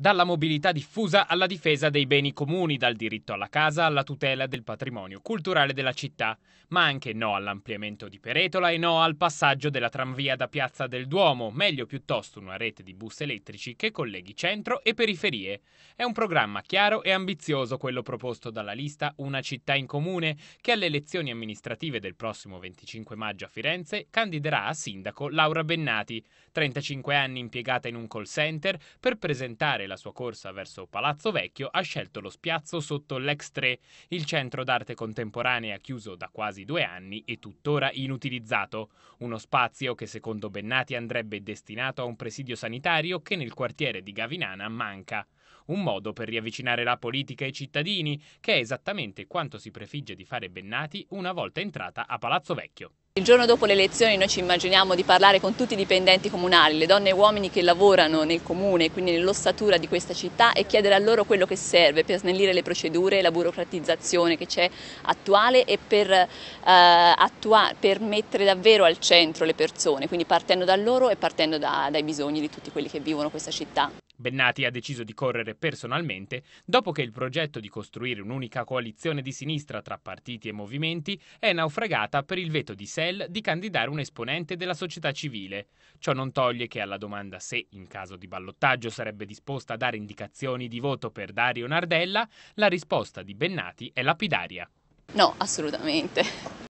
dalla mobilità diffusa alla difesa dei beni comuni, dal diritto alla casa alla tutela del patrimonio culturale della città, ma anche no all'ampliamento di Peretola e no al passaggio della tramvia da Piazza del Duomo, meglio piuttosto una rete di bus elettrici che colleghi centro e periferie. È un programma chiaro e ambizioso quello proposto dalla lista Una città in comune, che alle elezioni amministrative del prossimo 25 maggio a Firenze candiderà a sindaco Laura Bennati, 35 anni impiegata in un call center per presentare la sua corsa verso Palazzo Vecchio, ha scelto lo spiazzo sotto l'ex 3, il centro d'arte contemporanea chiuso da quasi due anni e tuttora inutilizzato. Uno spazio che secondo Bennati andrebbe destinato a un presidio sanitario che nel quartiere di Gavinana manca un modo per riavvicinare la politica ai cittadini, che è esattamente quanto si prefigge di fare Bennati una volta entrata a Palazzo Vecchio. Il giorno dopo le elezioni noi ci immaginiamo di parlare con tutti i dipendenti comunali, le donne e uomini che lavorano nel comune, quindi nell'ossatura di questa città e chiedere a loro quello che serve per snellire le procedure, la burocratizzazione che c'è attuale e per, eh, per, mettere davvero al centro le persone, quindi partendo da loro e partendo da, dai bisogni di tutti quelli che vivono questa città. Bennati ha deciso di correre personalmente dopo che il progetto di costruire un'unica coalizione di sinistra tra partiti e movimenti è naufragata per il veto di Sell di candidare un esponente della società civile. Ciò non toglie che alla domanda se, in caso di ballottaggio, sarebbe disposta a dare indicazioni di voto per Dario Nardella, la risposta di Bennati è lapidaria. No, assolutamente.